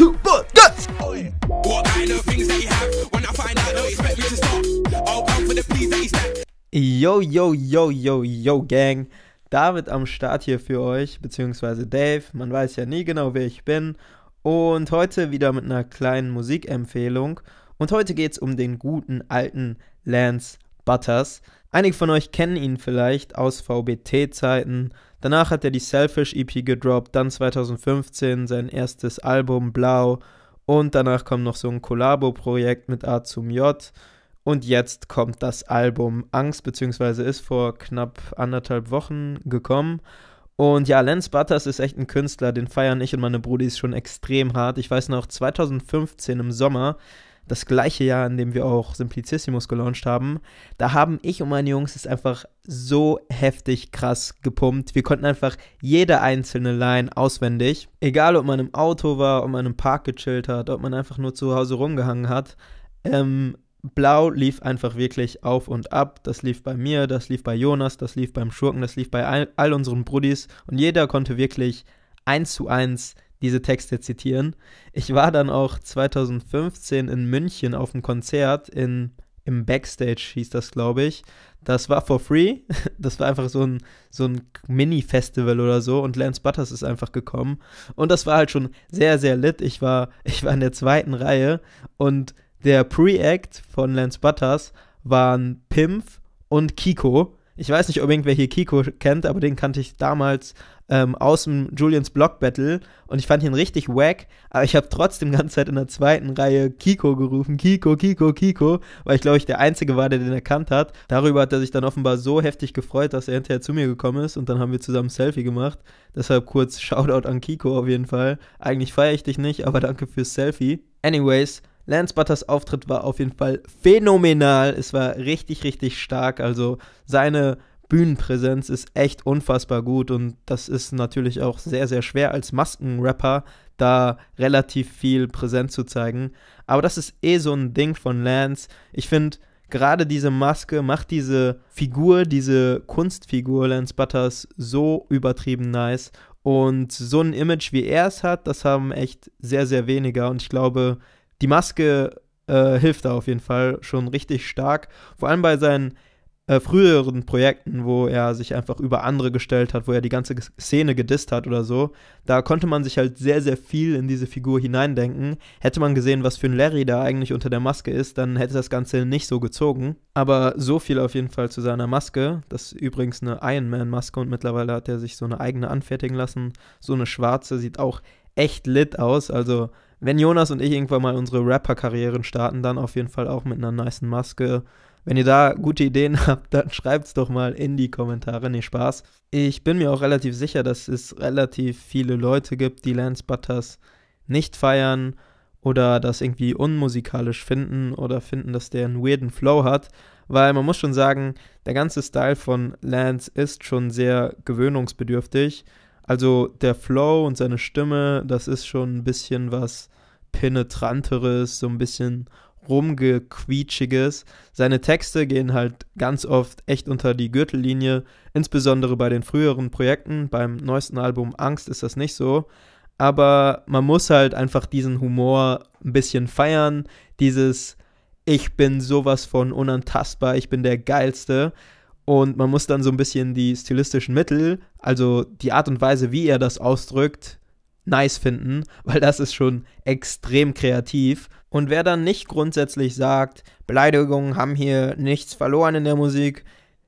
two, one, guts! Yo, yo, yo, yo, yo, Gang. David am Start hier für euch, beziehungsweise Dave. Man weiß ja nie genau, wer ich bin. Und heute wieder mit einer kleinen Musikempfehlung. Und heute geht es um den guten alten Lance Butters. Einige von euch kennen ihn vielleicht aus VBT-Zeiten. Danach hat er die Selfish EP gedroppt, dann 2015 sein erstes Album Blau und danach kommt noch so ein Kollabo-Projekt mit A zum J. Und jetzt kommt das Album Angst, beziehungsweise ist vor knapp anderthalb Wochen gekommen. Und ja, Lance Butters ist echt ein Künstler, den feiern ich und meine Brudis schon extrem hart. Ich weiß noch, 2015 im Sommer das gleiche Jahr, in dem wir auch Simplicissimus gelauncht haben, da haben ich und meine Jungs es einfach so heftig krass gepumpt. Wir konnten einfach jede einzelne Line auswendig. Egal, ob man im Auto war, ob man im Park gechillt hat, ob man einfach nur zu Hause rumgehangen hat. Ähm, Blau lief einfach wirklich auf und ab. Das lief bei mir, das lief bei Jonas, das lief beim Schurken, das lief bei all, all unseren Brudis. Und jeder konnte wirklich eins zu eins diese Texte zitieren. Ich war dann auch 2015 in München auf einem Konzert in, im Backstage, hieß das, glaube ich. Das war for free. Das war einfach so ein, so ein Mini-Festival oder so. Und Lance Butters ist einfach gekommen. Und das war halt schon sehr, sehr lit. Ich war, ich war in der zweiten Reihe. Und der Pre-Act von Lance Butters waren Pimpf und Kiko. Ich weiß nicht, ob irgendwer hier Kiko kennt, aber den kannte ich damals ähm, aus dem Julians Block Battle und ich fand ihn richtig wack, aber ich habe trotzdem die ganze Zeit in der zweiten Reihe Kiko gerufen, Kiko, Kiko, Kiko, weil ich glaube ich der Einzige war, der den erkannt hat. Darüber hat er sich dann offenbar so heftig gefreut, dass er hinterher zu mir gekommen ist und dann haben wir zusammen ein Selfie gemacht. Deshalb kurz Shoutout an Kiko auf jeden Fall. Eigentlich feiere ich dich nicht, aber danke fürs Selfie. Anyways, Lance Butters Auftritt war auf jeden Fall phänomenal. Es war richtig, richtig stark. Also seine Bühnenpräsenz ist echt unfassbar gut und das ist natürlich auch sehr, sehr schwer als Maskenrapper da relativ viel präsent zu zeigen. Aber das ist eh so ein Ding von Lance. Ich finde, gerade diese Maske macht diese Figur, diese Kunstfigur Lance Butters so übertrieben nice. Und so ein Image, wie er es hat, das haben echt sehr, sehr weniger. Und ich glaube, die Maske äh, hilft da auf jeden Fall schon richtig stark. Vor allem bei seinen äh, früheren Projekten, wo er sich einfach über andere gestellt hat, wo er die ganze Szene gedisst hat oder so. Da konnte man sich halt sehr, sehr viel in diese Figur hineindenken. Hätte man gesehen, was für ein Larry da eigentlich unter der Maske ist, dann hätte das Ganze nicht so gezogen. Aber so viel auf jeden Fall zu seiner Maske. Das ist übrigens eine Iron Man-Maske und mittlerweile hat er sich so eine eigene anfertigen lassen. So eine schwarze sieht auch echt lit aus. Also wenn Jonas und ich irgendwann mal unsere Rapper-Karrieren starten, dann auf jeden Fall auch mit einer nice Maske. Wenn ihr da gute Ideen habt, dann schreibt es doch mal in die Kommentare. Nee, Spaß. Ich bin mir auch relativ sicher, dass es relativ viele Leute gibt, die Lance Butters nicht feiern oder das irgendwie unmusikalisch finden oder finden, dass der einen weirden Flow hat. Weil man muss schon sagen, der ganze Style von Lance ist schon sehr gewöhnungsbedürftig. Also der Flow und seine Stimme, das ist schon ein bisschen was penetranteres, so ein bisschen rumgequietschiges. Seine Texte gehen halt ganz oft echt unter die Gürtellinie, insbesondere bei den früheren Projekten. Beim neuesten Album Angst ist das nicht so. Aber man muss halt einfach diesen Humor ein bisschen feiern. Dieses Ich bin sowas von unantastbar, ich bin der Geilste. Und man muss dann so ein bisschen die stilistischen Mittel, also die Art und Weise, wie er das ausdrückt, nice finden, weil das ist schon extrem kreativ. Und wer dann nicht grundsätzlich sagt, Beleidigungen haben hier nichts verloren in der Musik,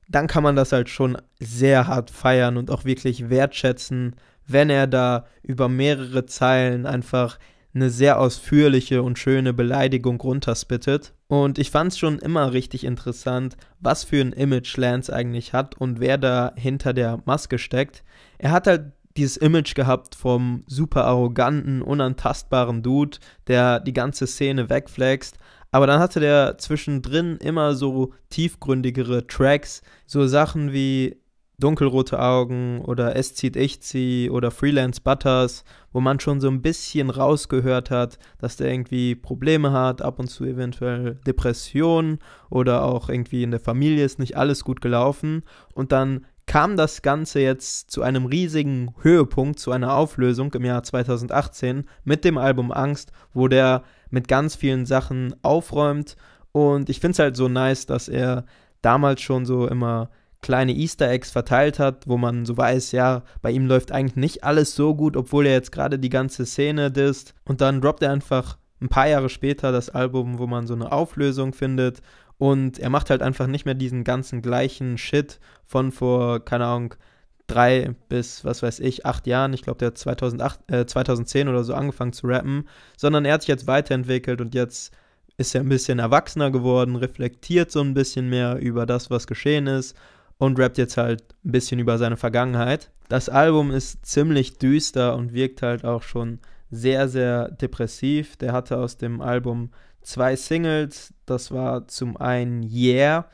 dann kann man das halt schon sehr hart feiern und auch wirklich wertschätzen, wenn er da über mehrere Zeilen einfach eine sehr ausführliche und schöne Beleidigung runterspittet. Und ich fand es schon immer richtig interessant, was für ein Image Lance eigentlich hat und wer da hinter der Maske steckt. Er hat halt dieses Image gehabt vom super arroganten, unantastbaren Dude, der die ganze Szene wegflext. Aber dann hatte der zwischendrin immer so tiefgründigere Tracks, so Sachen wie Dunkelrote Augen oder Es zieht ich zieh oder Freelance Butters, wo man schon so ein bisschen rausgehört hat, dass der irgendwie Probleme hat, ab und zu eventuell Depressionen oder auch irgendwie in der Familie ist nicht alles gut gelaufen. Und dann kam das Ganze jetzt zu einem riesigen Höhepunkt, zu einer Auflösung im Jahr 2018 mit dem Album Angst, wo der mit ganz vielen Sachen aufräumt. Und ich finde es halt so nice, dass er damals schon so immer kleine Easter Eggs verteilt hat, wo man so weiß, ja, bei ihm läuft eigentlich nicht alles so gut, obwohl er jetzt gerade die ganze Szene disst. Und dann droppt er einfach ein paar Jahre später das Album, wo man so eine Auflösung findet. Und er macht halt einfach nicht mehr diesen ganzen gleichen Shit von vor, keine Ahnung, drei bis, was weiß ich, acht Jahren. Ich glaube, der hat 2008, äh, 2010 oder so angefangen zu rappen, sondern er hat sich jetzt weiterentwickelt und jetzt ist er ein bisschen erwachsener geworden, reflektiert so ein bisschen mehr über das, was geschehen ist und rappt jetzt halt ein bisschen über seine Vergangenheit. Das Album ist ziemlich düster und wirkt halt auch schon sehr, sehr depressiv. Der hatte aus dem Album zwei Singles. Das war zum einen Yeah,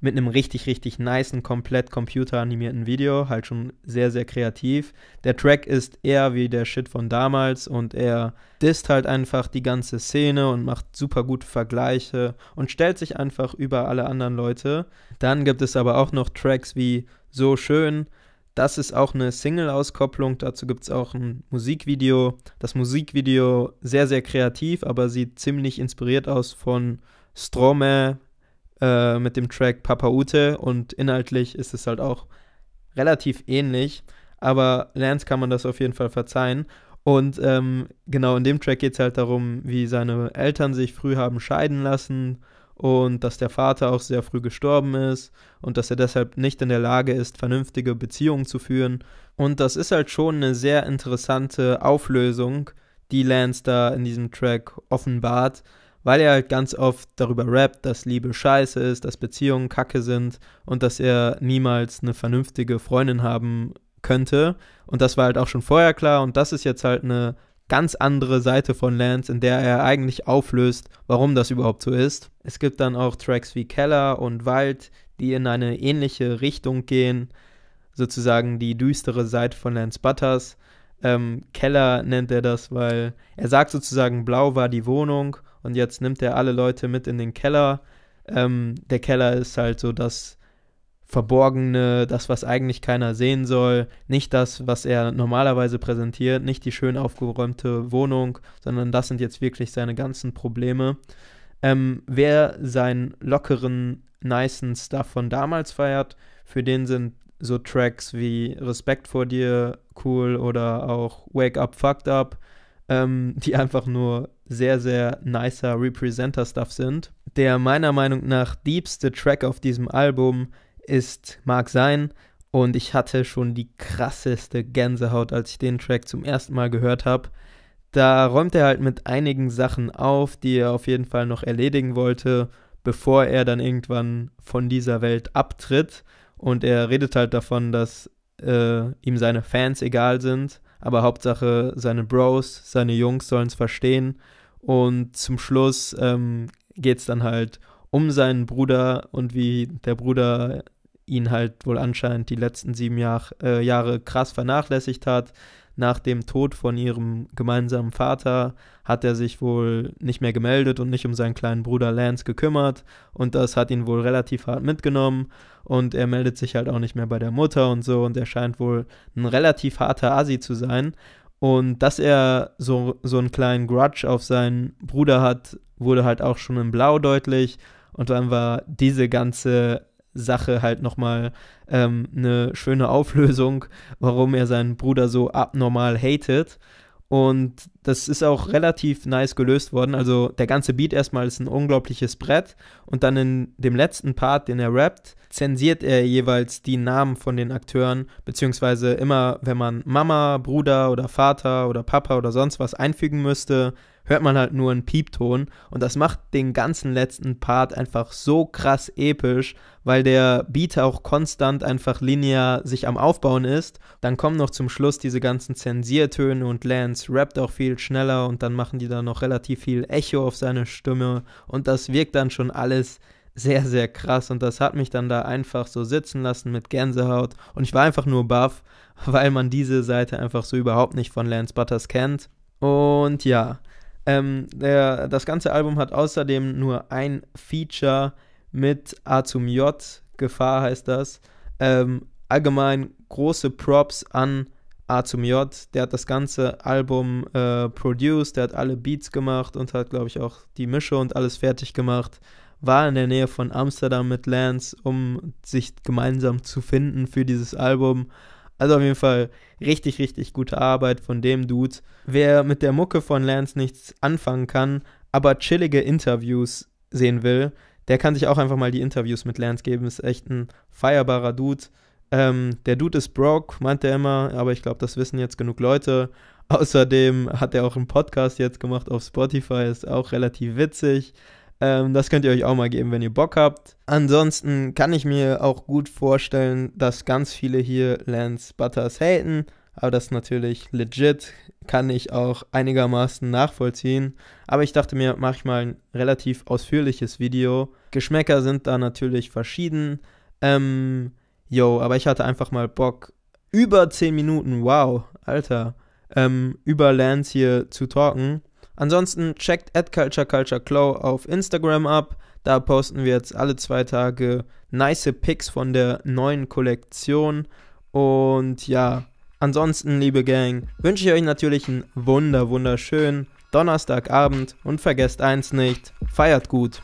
mit einem richtig, richtig niceen, komplett computeranimierten Video, halt schon sehr, sehr kreativ. Der Track ist eher wie der Shit von damals und er disst halt einfach die ganze Szene und macht super gute Vergleiche und stellt sich einfach über alle anderen Leute. Dann gibt es aber auch noch Tracks wie So Schön. Das ist auch eine Single-Auskopplung, dazu gibt es auch ein Musikvideo. Das Musikvideo sehr, sehr kreativ, aber sieht ziemlich inspiriert aus von Strome, äh, mit dem Track Papa Ute und inhaltlich ist es halt auch relativ ähnlich, aber Lance kann man das auf jeden Fall verzeihen. Und ähm, genau in dem Track geht es halt darum, wie seine Eltern sich früh haben scheiden lassen und dass der Vater auch sehr früh gestorben ist und dass er deshalb nicht in der Lage ist, vernünftige Beziehungen zu führen. Und das ist halt schon eine sehr interessante Auflösung, die Lance da in diesem Track offenbart weil er halt ganz oft darüber rappt, dass Liebe scheiße ist, dass Beziehungen kacke sind und dass er niemals eine vernünftige Freundin haben könnte. Und das war halt auch schon vorher klar und das ist jetzt halt eine ganz andere Seite von Lance, in der er eigentlich auflöst, warum das überhaupt so ist. Es gibt dann auch Tracks wie Keller und Wald, die in eine ähnliche Richtung gehen, sozusagen die düstere Seite von Lance Butters ähm, Keller nennt er das, weil er sagt sozusagen, blau war die Wohnung und jetzt nimmt er alle Leute mit in den Keller. Ähm, der Keller ist halt so das Verborgene, das, was eigentlich keiner sehen soll, nicht das, was er normalerweise präsentiert, nicht die schön aufgeräumte Wohnung, sondern das sind jetzt wirklich seine ganzen Probleme. Ähm, wer seinen lockeren, nicen Stuff von damals feiert, für den sind so Tracks wie Respekt vor dir, cool oder auch Wake Up Fucked Up, ähm, die einfach nur sehr, sehr nicer Representer-Stuff sind. Der meiner Meinung nach diebste Track auf diesem Album ist Mag sein und ich hatte schon die krasseste Gänsehaut, als ich den Track zum ersten Mal gehört habe. Da räumt er halt mit einigen Sachen auf, die er auf jeden Fall noch erledigen wollte, bevor er dann irgendwann von dieser Welt abtritt. Und er redet halt davon, dass äh, ihm seine Fans egal sind, aber Hauptsache seine Bros, seine Jungs sollen es verstehen. Und zum Schluss ähm, geht es dann halt um seinen Bruder und wie der Bruder ihn halt wohl anscheinend die letzten sieben Jahr, äh, Jahre krass vernachlässigt hat, nach dem Tod von ihrem gemeinsamen Vater hat er sich wohl nicht mehr gemeldet und nicht um seinen kleinen Bruder Lance gekümmert und das hat ihn wohl relativ hart mitgenommen und er meldet sich halt auch nicht mehr bei der Mutter und so und er scheint wohl ein relativ harter Asi zu sein und dass er so, so einen kleinen Grudge auf seinen Bruder hat, wurde halt auch schon in Blau deutlich und dann war diese ganze Sache halt nochmal ähm, eine schöne Auflösung, warum er seinen Bruder so abnormal hatet. Und das ist auch relativ nice gelöst worden. Also der ganze Beat erstmal ist ein unglaubliches Brett. Und dann in dem letzten Part, den er rappt, zensiert er jeweils die Namen von den Akteuren. Beziehungsweise immer, wenn man Mama, Bruder oder Vater oder Papa oder sonst was einfügen müsste, hört man halt nur einen Piepton. Und das macht den ganzen letzten Part einfach so krass episch, weil der Beat auch konstant einfach linear sich am Aufbauen ist. Dann kommen noch zum Schluss diese ganzen Zensiertöne und Lance rappt auch viel schneller und dann machen die da noch relativ viel Echo auf seine Stimme. Und das wirkt dann schon alles sehr, sehr krass und das hat mich dann da einfach so sitzen lassen mit Gänsehaut und ich war einfach nur baff, weil man diese Seite einfach so überhaupt nicht von Lance Butters kennt. Und ja, ähm, der, das ganze Album hat außerdem nur ein Feature mit A zum J, Gefahr heißt das. Ähm, allgemein große Props an A zum J. Der hat das ganze Album äh, produced, der hat alle Beats gemacht und hat, glaube ich, auch die Mische und alles fertig gemacht. War in der Nähe von Amsterdam mit Lance, um sich gemeinsam zu finden für dieses Album. Also auf jeden Fall richtig, richtig gute Arbeit von dem Dude. Wer mit der Mucke von Lance nichts anfangen kann, aber chillige Interviews sehen will, der kann sich auch einfach mal die Interviews mit Lance geben. Ist echt ein feierbarer Dude. Ähm, der Dude ist broke, meint er immer, aber ich glaube, das wissen jetzt genug Leute. Außerdem hat er auch einen Podcast jetzt gemacht auf Spotify, ist auch relativ witzig. Ähm, das könnt ihr euch auch mal geben, wenn ihr Bock habt. Ansonsten kann ich mir auch gut vorstellen, dass ganz viele hier Lance Butters haten. Aber das ist natürlich legit, kann ich auch einigermaßen nachvollziehen. Aber ich dachte mir, mache ich mal ein relativ ausführliches Video. Geschmäcker sind da natürlich verschieden. Ähm, yo, aber ich hatte einfach mal Bock, über 10 Minuten, wow, Alter, ähm, über Lance hier zu talken. Ansonsten checkt at Culture auf Instagram ab. Da posten wir jetzt alle zwei Tage nice Pics von der neuen Kollektion. Und ja, ansonsten, liebe Gang, wünsche ich euch natürlich einen wunder, wunderschönen Donnerstagabend und vergesst eins nicht, feiert gut.